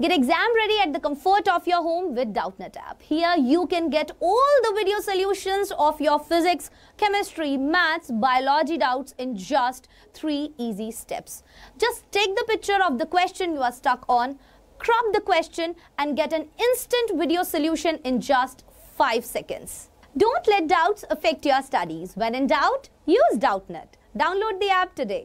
Get exam ready at the comfort of your home with Doubtnet app. Here you can get all the video solutions of your physics, chemistry, maths, biology doubts in just three easy steps. Just take the picture of the question you are stuck on, crop the question and get an instant video solution in just 5 seconds. Don't let doubts affect your studies. When in doubt, use Doubtnet. Download the app today.